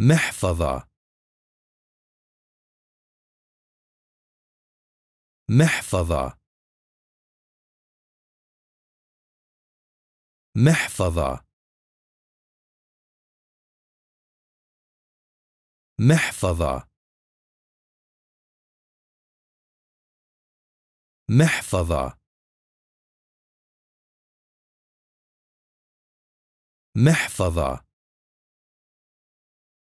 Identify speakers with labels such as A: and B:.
A: محفظة محفظة محفظة محفظة محفظة محفظة